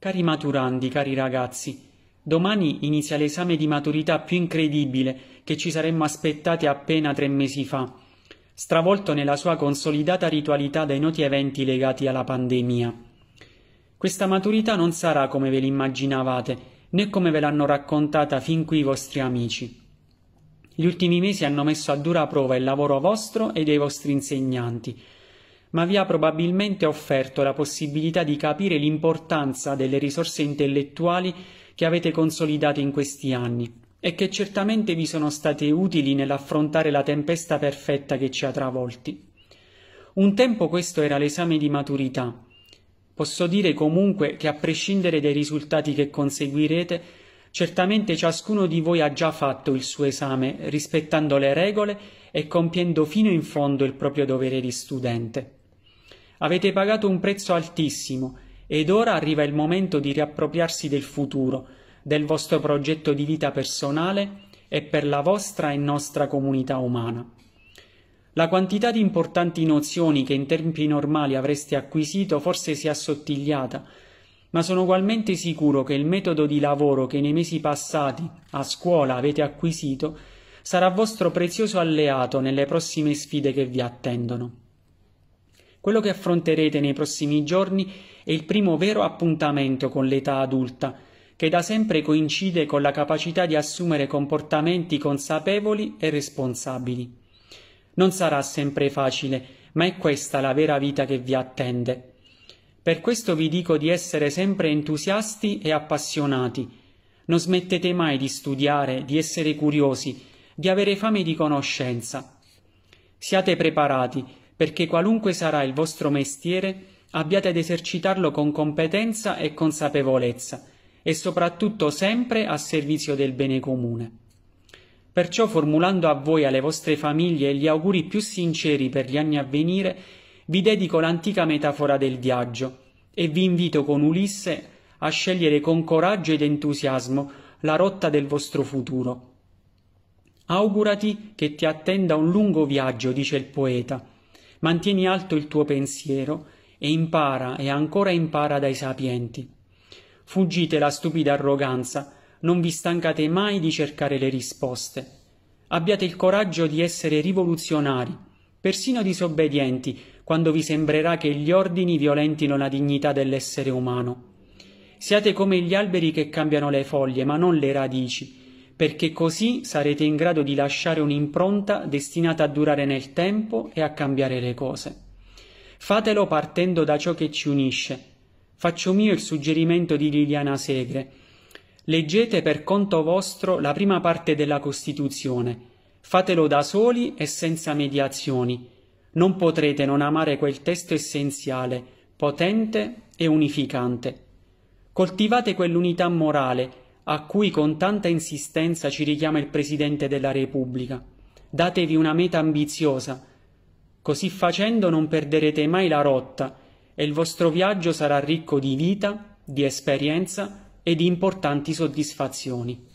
Cari maturandi, cari ragazzi, domani inizia l'esame di maturità più incredibile che ci saremmo aspettati appena tre mesi fa, stravolto nella sua consolidata ritualità dai noti eventi legati alla pandemia. Questa maturità non sarà come ve l'immaginavate, né come ve l'hanno raccontata fin qui i vostri amici. Gli ultimi mesi hanno messo a dura prova il lavoro vostro e dei vostri insegnanti, ma vi ha probabilmente offerto la possibilità di capire l'importanza delle risorse intellettuali che avete consolidato in questi anni e che certamente vi sono state utili nell'affrontare la tempesta perfetta che ci ha travolti. Un tempo questo era l'esame di maturità. Posso dire comunque che a prescindere dai risultati che conseguirete, Certamente ciascuno di voi ha già fatto il suo esame, rispettando le regole e compiendo fino in fondo il proprio dovere di studente. Avete pagato un prezzo altissimo ed ora arriva il momento di riappropriarsi del futuro, del vostro progetto di vita personale e per la vostra e nostra comunità umana. La quantità di importanti nozioni che in tempi normali avreste acquisito forse si è assottigliata, ma sono ugualmente sicuro che il metodo di lavoro che nei mesi passati a scuola avete acquisito sarà vostro prezioso alleato nelle prossime sfide che vi attendono. Quello che affronterete nei prossimi giorni è il primo vero appuntamento con l'età adulta, che da sempre coincide con la capacità di assumere comportamenti consapevoli e responsabili. Non sarà sempre facile, ma è questa la vera vita che vi attende. Per questo vi dico di essere sempre entusiasti e appassionati. Non smettete mai di studiare, di essere curiosi, di avere fame di conoscenza. Siate preparati, perché qualunque sarà il vostro mestiere, abbiate ad esercitarlo con competenza e consapevolezza, e soprattutto sempre a servizio del bene comune. Perciò formulando a voi e alle vostre famiglie gli auguri più sinceri per gli anni a venire, vi dedico l'antica metafora del viaggio e vi invito con Ulisse a scegliere con coraggio ed entusiasmo la rotta del vostro futuro. Augurati che ti attenda un lungo viaggio, dice il poeta, Mantieni alto il tuo pensiero e impara e ancora impara dai sapienti. Fuggite la stupida arroganza, non vi stancate mai di cercare le risposte. Abbiate il coraggio di essere rivoluzionari, persino disobbedienti, quando vi sembrerà che gli ordini violentino la dignità dell'essere umano. Siate come gli alberi che cambiano le foglie, ma non le radici, perché così sarete in grado di lasciare un'impronta destinata a durare nel tempo e a cambiare le cose. Fatelo partendo da ciò che ci unisce. Faccio mio il suggerimento di Liliana Segre. Leggete per conto vostro la prima parte della Costituzione. Fatelo da soli e senza mediazioni. Non potrete non amare quel testo essenziale, potente e unificante. Coltivate quell'unità morale a cui con tanta insistenza ci richiama il Presidente della Repubblica. Datevi una meta ambiziosa. Così facendo non perderete mai la rotta e il vostro viaggio sarà ricco di vita, di esperienza e di importanti soddisfazioni.